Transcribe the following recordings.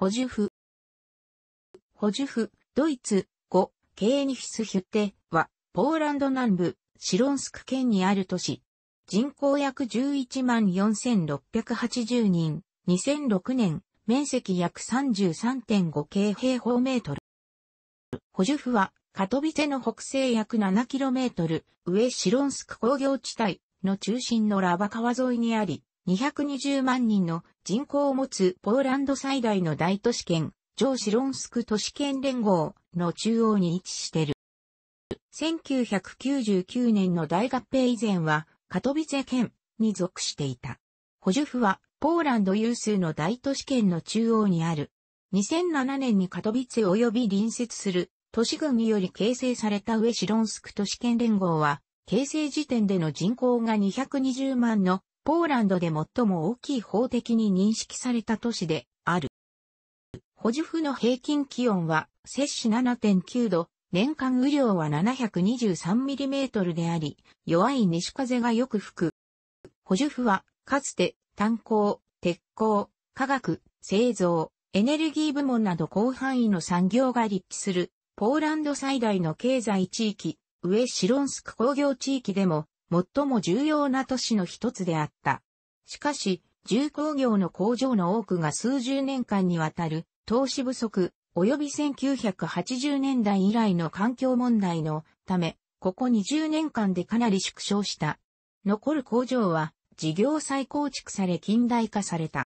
補充府。補充府。ドイツ、語、ケーニヒスヒュッテは、ポーランド南部、シロンスク県にある都市。人口約11万4680人、2006年、面積約33.5京平方メートル。補充符は、カトビセの北西約 7km、上シロンスク工業地帯の中心のラバ川沿いにあり、220万人の人口を持つポーランド最大の大都市圏、上シロンスク都市圏連合の中央に位置している。1999年の大合併以前はカトビツェ県に属していた。ホジュフはポーランド有数の大都市圏の中央にある。2007年にカトビツェ及び隣接する都市群により形成された上シロンスク都市圏連合は、形成時点での人口が220万のポーランドで最も大きい法的に認識された都市である。補助府の平均気温は摂氏7.9度、年間雨量は 723mm であり、弱い西風がよく吹く。補助府は、かつて、炭鉱、鉄鋼、化学、製造、エネルギー部門など広範囲の産業が立地する、ポーランド最大の経済地域、ウェシロンスク工業地域でも、最も重要な都市の一つであった。しかし、重工業の工場の多くが数十年間にわたる投資不足、及び1980年代以来の環境問題のため、ここ20年間でかなり縮小した。残る工場は事業再構築され近代化された。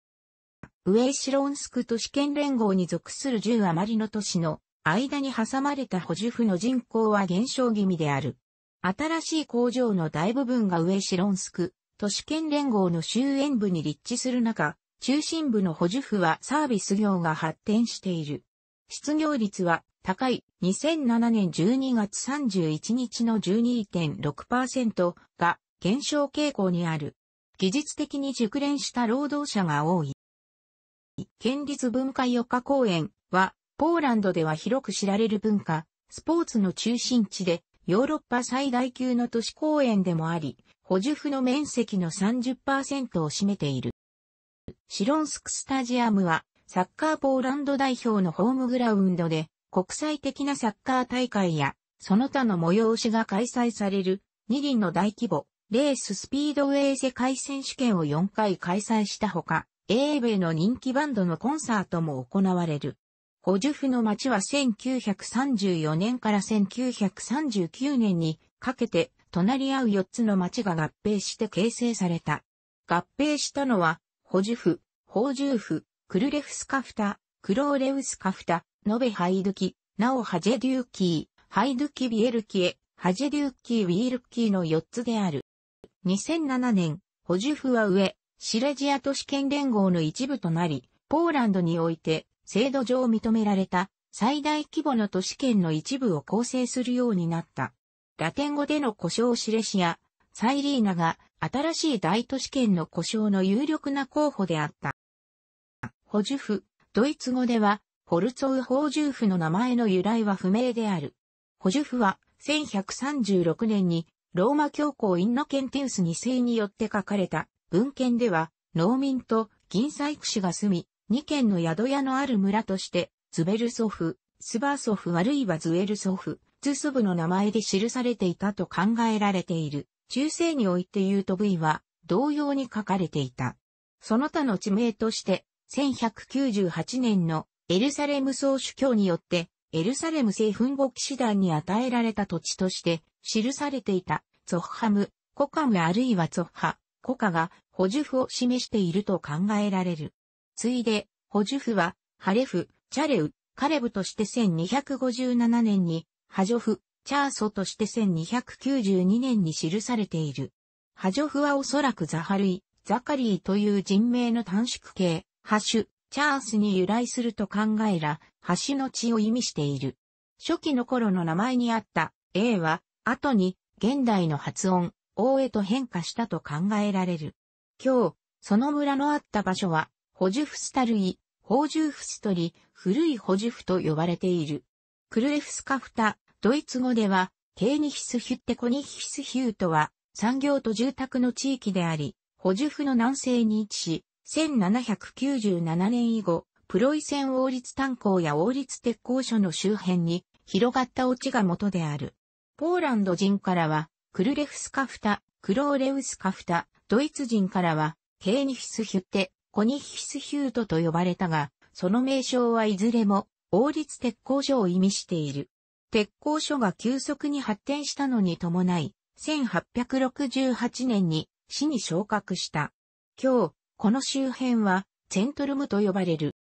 ウェイシロンスク都市圏連合に属する10余りの都市の間に挟まれた補助府の人口は減少気味である。新しい工場の大部分が上シロンスク、都市圏連合の終焉部に立地する中、中心部の補助府はサービス業が発展している。失業率は高い2007年12月31日の12.6%が減少傾向にある。技術的に熟練した労働者が多い。県立文化四日公園は、ポーランドでは広く知られる文化、スポーツの中心地で、ヨーロッパ最大級の都市公園でもあり、補助府の面積の30%を占めている。シロンスクスタジアムは、サッカーポーランド代表のホームグラウンドで、国際的なサッカー大会や、その他の催しが開催される、二輪の大規模、レーススピードウェイ世界選手権を4回開催したほか、英米の人気バンドのコンサートも行われる。ホジュフの町は1934年から1939年にかけて隣り合う4つの町が合併して形成された。合併したのは、ホジュフ、ホージューフ、クルレフスカフタ、クローレウスカフタ、ノベハイドキ、ナオハジェデューキー、ハイドキビエルキエ、ハジェデューキーウィールキーの4つである。2007年、ホジュフは上、シレジア都市圏連合の一部となり、ポーランドにおいて制度上認められた最大規模の都市圏の一部を構成するようになった。ラテン語での故障シレシア、サイリーナが新しい大都市圏の故障の有力な候補であった。補助符。ドイツ語では、ホルツォウ補ーフの名前の由来は不明である。補助符は、1136年に、ローマ教皇インノケンテウス2世によって書かれた文献では、農民と銀細工士が住み、2軒の宿屋のある村として、ズベルソフ、スバーソフあるいはズエルソフ、ズソブの名前で記されていたと考えられている。中世においてユートイは同様に書かれていた。その他の地名として、1198年のエルサレム総主教によって、エルサレム聖墳墓騎士団に与えられた土地として記されていた、ゾッハム、コカムあるいはゾッハ、コカが補助符を示していると考えられる。ついで、ホジュフは、ハレフ、チャレウ、カレブとして1257年に、ハジョフ、チャーソとして1292年に記されている。ハジョフはおそらくザハルイ、ザカリーという人名の短縮形、ハシュ、チャースに由来すると考えら、橋の地を意味している。初期の頃の名前にあった A は、後に現代の発音、O へと変化したと考えられる。今日、その村のあった場所は、ホジュフスタルイ、ジュフストリ、古いホジュフと呼ばれている。クルエフスカフタ、ドイツ語では、ケーニヒスヒュッテコニヒスヒューとは、産業と住宅の地域であり、ホジュフの南西に位置し、1797年以後、プロイセン王立炭鉱や王立鉄鋼所の周辺に広がった落ちが元である。ポーランド人からは、クルレフスカフタ、クローレウスカフタ、ドイツ人からは、ケーニヒスヒュッテ、コニヒスヒュートと呼ばれたが、その名称はいずれも王立鉄工所を意味している。鉄工所が急速に発展したのに伴い、1868年に市に昇格した。今日、この周辺は、セントルムと呼ばれる。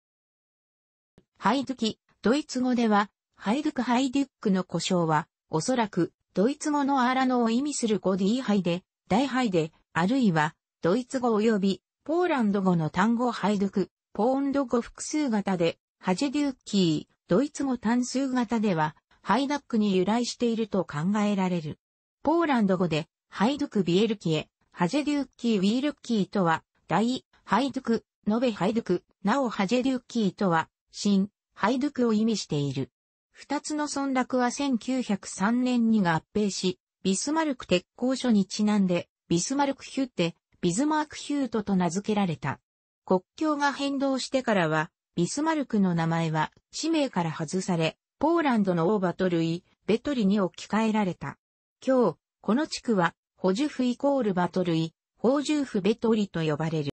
ハイドゥキ、ドイツ語では、ハイドクハイデュックの故障は、おそらく、ドイツ語のアラノを意味するゴディーハイで、大ハイで、あるいは、ドイツ語及びポーランド語の単語ハイドク、ポーンド語複数型で、ハジデュッキー、ドイツ語単数型では、ハイダックに由来していると考えられる。ポーランド語で、ハイドクビエルキエ、ハジェデュッキーウィールキーとは、大、ハイドク、ノベハイドク、なおハジェデュッキーとは、新、ハイドクを意味している。二つの村落は1903年に合併し、ビスマルク鉄工所にちなんで、ビスマルクヒュッテ、ビスマークヒュートと名付けられた。国境が変動してからは、ビスマルクの名前は、氏名から外され、ポーランドのオーバトルイ、ベトリに置き換えられた。今日、この地区は、ホジュフイコールバトルイ、ホージュフベトリと呼ばれる。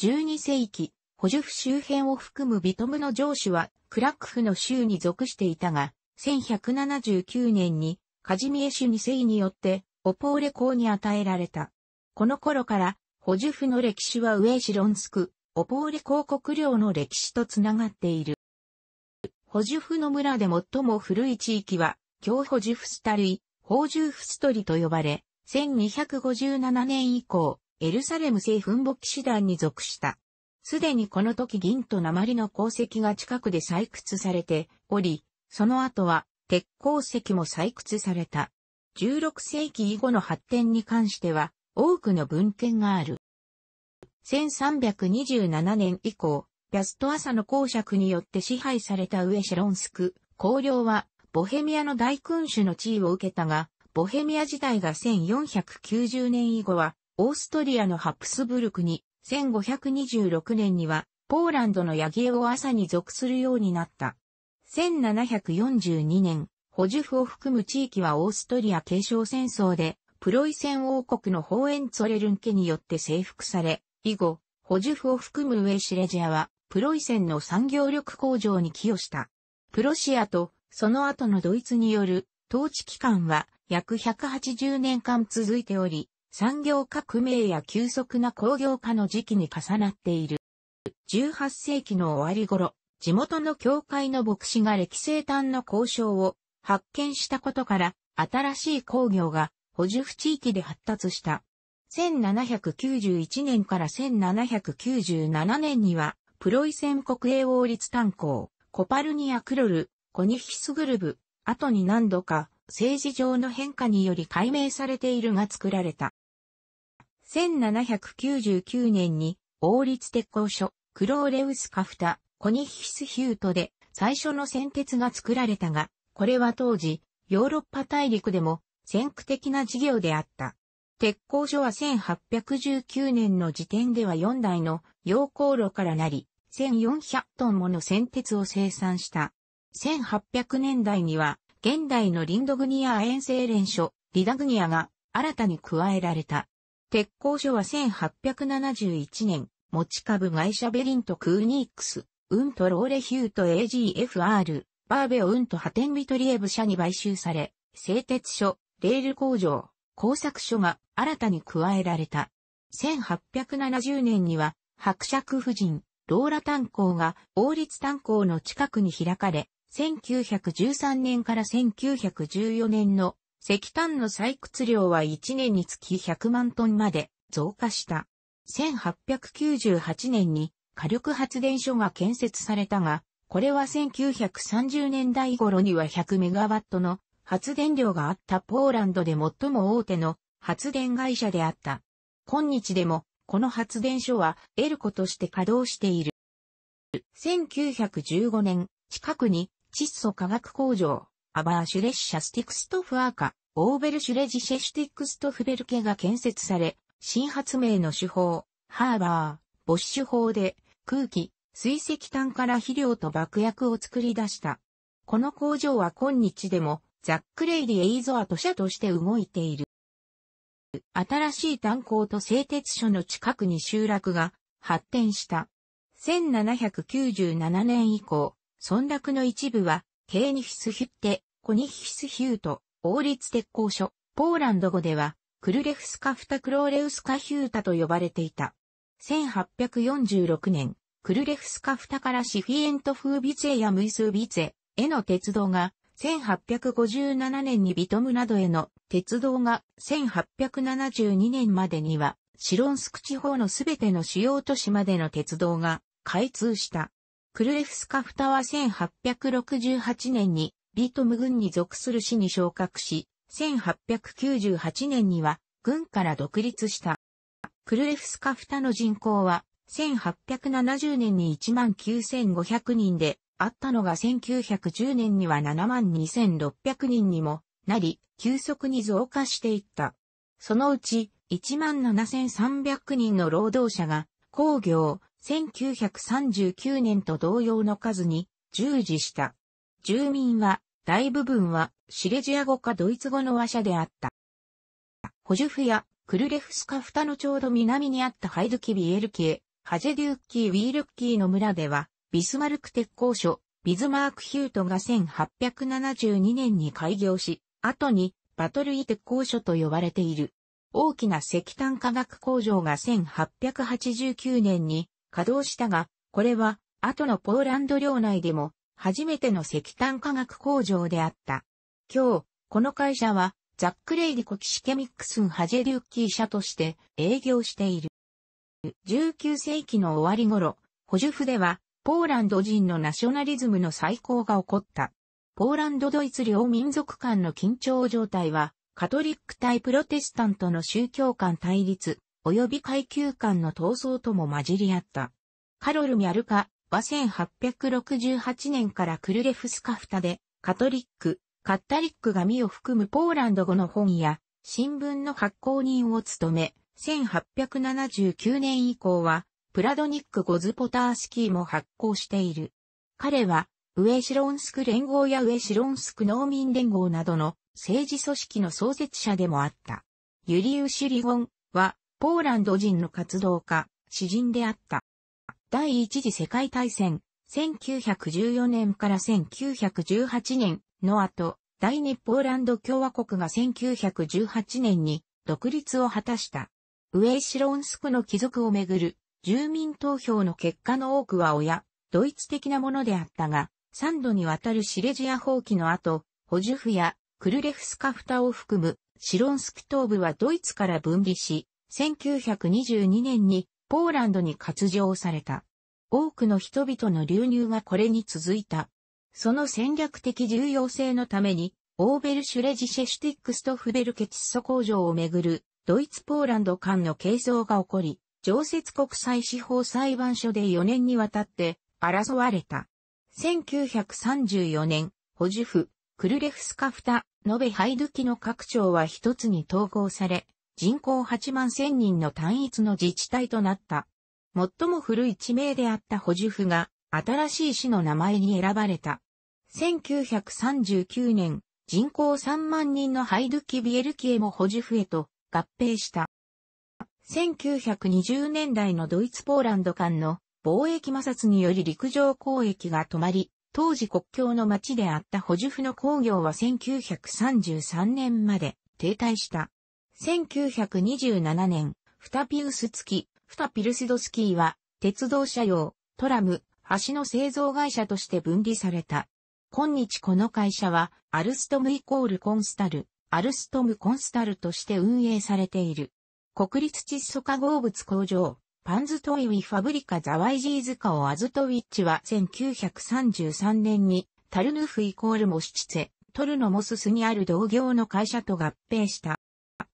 12世紀、ホジュフ周辺を含むビトムの城主は、クラックフの州に属していたが、1179年に、カジミエシュ世によって、オポーレ公に与えられた。この頃から、補助フの歴史はウイシロンスク、オポーレ広告領の歴史とつながっている。補助フの村で最も古い地域は、京補助フスタリー、宝珠フストリと呼ばれ、1257年以降、エルサレム製墳墓騎士団に属した。すでにこの時銀と鉛の鉱石が近くで採掘されており、その後は鉄鉱石も採掘された。16世紀以後の発展に関しては、多くの文献がある。1327年以降、ピャスト朝の公爵によって支配されたウエシェロンスク、公領は、ボヘミアの大君主の地位を受けたが、ボヘミア自体が1490年以後は、オーストリアのハプスブルクに、1526年には、ポーランドのヤギエを朝に属するようになった。1742年、ホジュフを含む地域はオーストリア継承戦争でプロイセン王国のホーエンツォレルン家によって征服され、以後、ホジュフを含むウェイシレジアは、プロイセンの産業力向上に寄与した。プロシアと、その後のドイツによる統治期間は約180年間続いており、産業革命や急速な工業化の時期に重なっている。18世紀の終わり頃、地元の教会の牧師が歴生誕の交渉を発見したことから、新しい工業が保樹府地域で発達した。1791年から1797年には、プロイセン国営王立炭鉱、コパルニアクロル、コニヒスグルブ、後に何度か政治上の変化により解明されているが作られた。1799年に王立鉄工所、クローレウスカフタ、コニヒスヒュートで最初の先鉄が作られたが、これは当時、ヨーロッパ大陸でも先駆的な事業であった。鉄工所は1819年の時点では4台の溶鉱炉からなり、1400トンもの先鉄を生産した。1800年代には、現代のリンドグニア遠征連所、リダグニアが新たに加えられた。鉄工所は1871年、持ち株会社ベリント・クーニックス、ウント・ローレ・ヒュート AGFR、バーベ・ウント・ハテンビトリエブ社に買収され、製鉄所、レール工場、工作所が新たに加えられた。1870年には、伯爵夫人、ローラ炭鉱が王立炭鉱の近くに開かれ、1913年から1914年の石炭の採掘量は1年につき100万トンまで増加した。1898年に火力発電所が建設されたが、これは1930年代頃には100メガワットの発電量があったポーランドで最も大手の発電会社であった。今日でも、この発電所はエルコとして稼働している。1915年、近くに窒素化学工場、アバーシュレッシャスティクストフアーカ、オーベルシュレジシェスティクストフベルケが建設され、新発明の手法、ハーバー、ボッシュ法で空気、水石炭から肥料と爆薬を作り出した。この工場は今日でもザック・レイディ・エイゾアと社として動いている。新しい炭鉱と製鉄所の近くに集落が発展した。1797年以降、村落の一部は、ケーニヒスヒュッテ、コニヒスヒュート、王立鉄工所、ポーランド語では、クルレフスカフタクローレウスカヒュータと呼ばれていた。1846年、クルレフスカフタからシフィエントフービツェやムイスービツェへの鉄道が1857年にビトムなどへの鉄道が1872年までにはシロンスク地方のすべての主要都市までの鉄道が開通した。クルエフスカフタは1868年にビトム軍に属する市に昇格し、1898年には軍から独立した。クルエフスカフタの人口は1870年に19,500人で、あったのが1910年には7万2600人にもなり、急速に増加していった。そのうち1万7300人の労働者が工業1939年と同様の数に従事した。住民は大部分はシレジア語かドイツ語の話者であった。ホジュフやクルレフスカフタのちょうど南にあったハイドキビエルキエ、ハジェデュッキー・ウィールッキーの村では、ビスマルク鉄工所、ビズマークヒュートが1872年に開業し、後にバトルイ鉄工所と呼ばれている。大きな石炭化学工場が1889年に稼働したが、これは後のポーランド領内でも初めての石炭化学工場であった。今日、この会社はザックレイリコキシケミックスンハジェリュッキー社として営業している。19世紀の終わり頃、補助府ではポーランド人のナショナリズムの再興が起こった。ポーランドドイツ両民族間の緊張状態は、カトリック対プロテスタントの宗教間対立、及び階級間の闘争とも混じり合った。カロル・ミャルカは1868年からクルレフスカフタで、カトリック、カッタリック紙を含むポーランド語の本や、新聞の発行人を務め、1879年以降は、プラドニック・ゴズポタースキーも発行している。彼は、ウエシロンスク連合やウエシロンスク農民連合などの政治組織の創設者でもあった。ユリウ・シリゴンは、ポーランド人の活動家、詩人であった。第一次世界大戦、1914年から1918年の後、第二ポーランド共和国が1918年に独立を果たした。ウエシロンスクの貴族をめぐる住民投票の結果の多くは親、ドイツ的なものであったが、3度にわたるシレジア放棄の後、ホジュフやクルレフスカフタを含むシロンスク東部はドイツから分離し、1922年にポーランドに割譲された。多くの人々の流入がこれに続いた。その戦略的重要性のために、オーベルシュレジシェシュティックストフベルケツソ工場をめぐるドイツポーランド間の係争が起こり、常設国際司法裁判所で4年にわたって争われた。1934年、補助府、クルレフスカフタ、延べハイドキの各庁は一つに統合され、人口8万1000人の単一の自治体となった。最も古い地名であった補助府が、新しい市の名前に選ばれた。1939年、人口3万人のハイドキビエルキエも補助府へと合併した。1920年代のドイツポーランド間の貿易摩擦により陸上交易が止まり、当時国境の町であった補助フの工業は1933年まで停滞した。1927年、フタピウス付き、フタピルスドスキーは鉄道車用、トラム、橋の製造会社として分離された。今日この会社は、アルストムイコールコンスタル、アルストムコンスタルとして運営されている。国立窒素化合物工場、パンズトイウィファブリカザワイジーズカオアズトウィッチは1933年にタルヌフイコールモシチツェ、トルノモススにある同業の会社と合併した。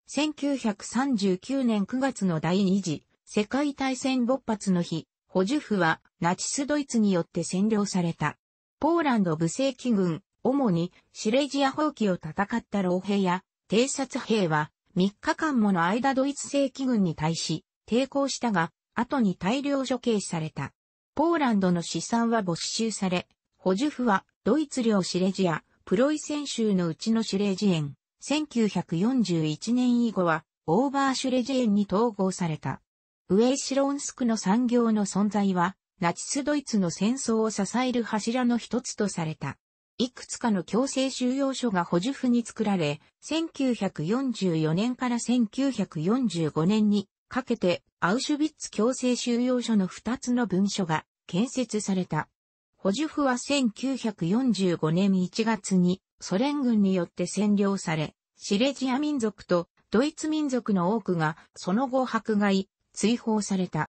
1939年9月の第二次世界大戦勃発の日、ホジュフはナチスドイツによって占領された。ポーランド武政機軍、主にシレジア放棄を戦った老兵や偵察兵は3日間もの間ドイツ正規軍に対し抵抗したが、後に大量処刑された。ポーランドの資産は没収され、補助府はドイツ領シレジア、プロイセン州のうちのシュレジエン、1941年以後はオーバーシュレジエンに統合された。ウェイシロンスクの産業の存在は、ナチスドイツの戦争を支える柱の一つとされた。いくつかの強制収容所が補助府に作られ、1944年から1945年にかけてアウシュビッツ強制収容所の2つの文書が建設された。補助府は1945年1月にソ連軍によって占領され、シレジア民族とドイツ民族の多くがその後迫害、追放された。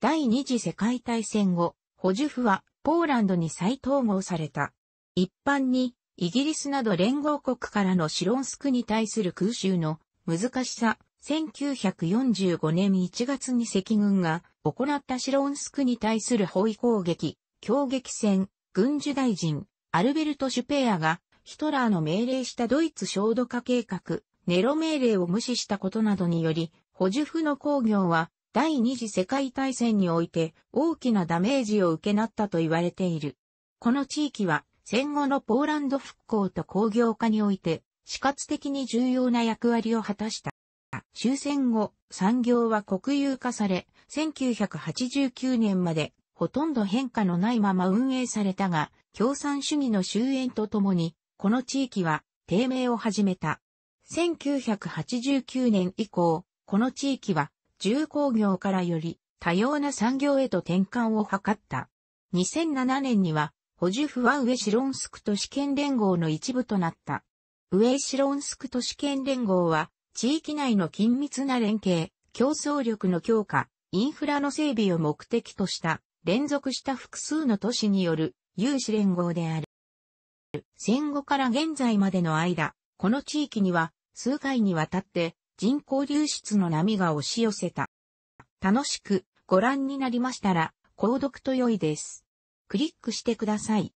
第二次世界大戦後、補助府はポーランドに再統合された。一般に、イギリスなど連合国からのシロンスクに対する空襲の難しさ、1945年1月に赤軍が行ったシロンスクに対する包囲攻撃、強撃戦、軍需大臣、アルベルト・シュペアがヒトラーの命令したドイツ焦土化計画、ネロ命令を無視したことなどにより、補助府の工業は第二次世界大戦において大きなダメージを受けなったと言われている。この地域は戦後のポーランド復興と工業化において、死活的に重要な役割を果たした。終戦後、産業は国有化され、1989年までほとんど変化のないまま運営されたが、共産主義の終焉とともに、この地域は低迷を始めた。1989年以降、この地域は重工業からより多様な産業へと転換を図った。2007年にはホジュフはウエシロンスク都市圏連合の一部となった。ウエシロンスク都市圏連合は、地域内の緊密な連携、競争力の強化、インフラの整備を目的とした、連続した複数の都市による有志連合である。戦後から現在までの間、この地域には数回にわたって人口流出の波が押し寄せた。楽しくご覧になりましたら、購読と良いです。クリックしてください。